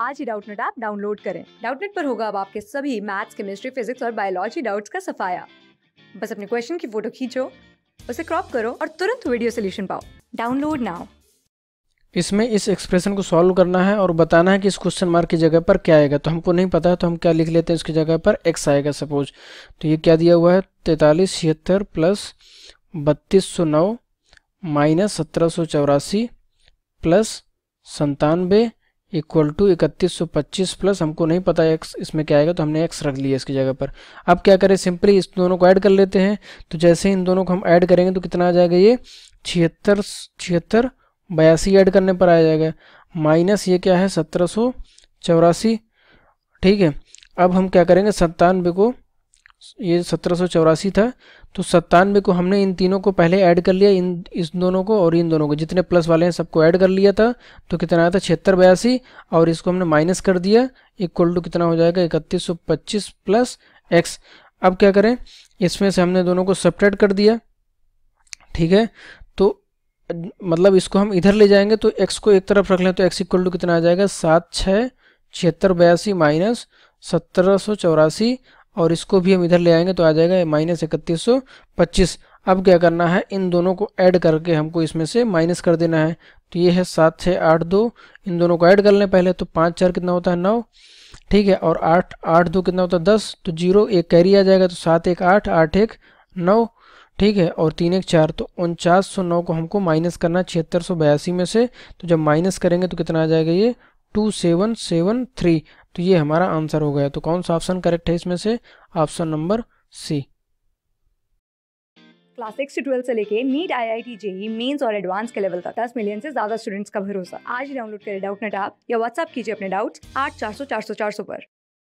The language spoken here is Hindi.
आज ही डाउटनेट ऐप डाउनलोड करें डाउटनेट पर होगा अब आपके सभी मैथ्स केमिस्ट्री फिजिक्स और बायोलॉजी डाउट्स का सफाया बस अपने क्वेश्चन की फोटो खींचो उसे क्रॉप करो और तुरंत वीडियो सोल्यूशन पाओ डाउनलोड नाउ इसमें इस एक्सप्रेशन को सॉल्व करना है और बताना है कि इस क्वेश्चन मार्क की जगह पर क्या आएगा तो हमको नहीं पता है तो हम क्या लिख लेते हैं इसकी जगह पर एक्स आएगा सपोज तो ये क्या दिया हुआ है तैतालीस छिहत्तर प्लस बत्तीस सौ नौ माइनस सत्रह सौ चौरासी प्लस संतानवे इक्वल टू इकतीस सौ पच्चीस प्लस हमको नहीं पता एक्स इसमें क्या आएगा तो हमने एक्स रख लिया इसकी जगह पर अब क्या करें सिंपली इस दोनों को ऐड कर लेते हैं तो जैसे इन दोनों को हम ऐड करेंगे तो कितना आ जाएगा ये छिहत्तर छिहत्तर बयासी ऐड करने पर आ जाएगा माइनस ये क्या है सत्रह सौ चौरासी ठीक है अब हम क्या करेंगे सत्तानवे को ये सत्रह था तो सत्तानवे को हमने इन तीनों को पहले ऐड कर लिया इन इस दोनों को और इन दोनों को जितने प्लस वाले हैं सबको ऐड कर लिया था तो कितना आया था छिहत्तर बयासी और इसको हमने माइनस कर दिया इक्वल टू कितना हो जाएगा इकतीस सौ पच्चीस प्लस एक्स अब क्या करें इसमें से हमने दोनों को सपरेट कर दिया ठीक है तो मतलब इसको हम इधर ले जाएंगे तो एक्स को एक तरफ रख लें तो एक्स इक्वल टू कितना आ जाएगा सात छः छिहत्तर बयासी माइनस सत्रह सौ चौरासी और इसको भी हम इधर ले आएंगे तो आ जाएगा माइनस इकतीस सौ पच्चीस अब क्या करना है इन दोनों को ऐड करके हमको इसमें से माइनस कर देना है तो ये है सात छः आठ दो इन दोनों को ऐड कर लें पहले तो पाँच चार कितना होता है नौ ठीक है और आठ आठ दो कितना होता है दस तो जीरो एक कैरी आ जाएगा तो सात एक आठ आठ एक नौ ठीक है और तीन एक चार तो उनचास सौ नौ को हमको माइनस करना है छिहत्तर सौ बयासी में से तो जब माइनस करेंगे तो कितना आ जाएगा ये टू सेवन सेवन थ्री तो ये हमारा आंसर हो गया तो कौन सा ऑप्शन करेक्ट है इसमें से option number C class six से ट्वेल्व से लेके NEET I I T JEE mains और एडवांस के लेवल तक दस मिलियन से ज्यादा स्टूडेंट्स का भरोसा आज डाउनलोड करें डाउट नेट ऐप या व्हाट्सअप कीजिए अपने डाउट्स आठ चार सौ चार सौ चार सौ पर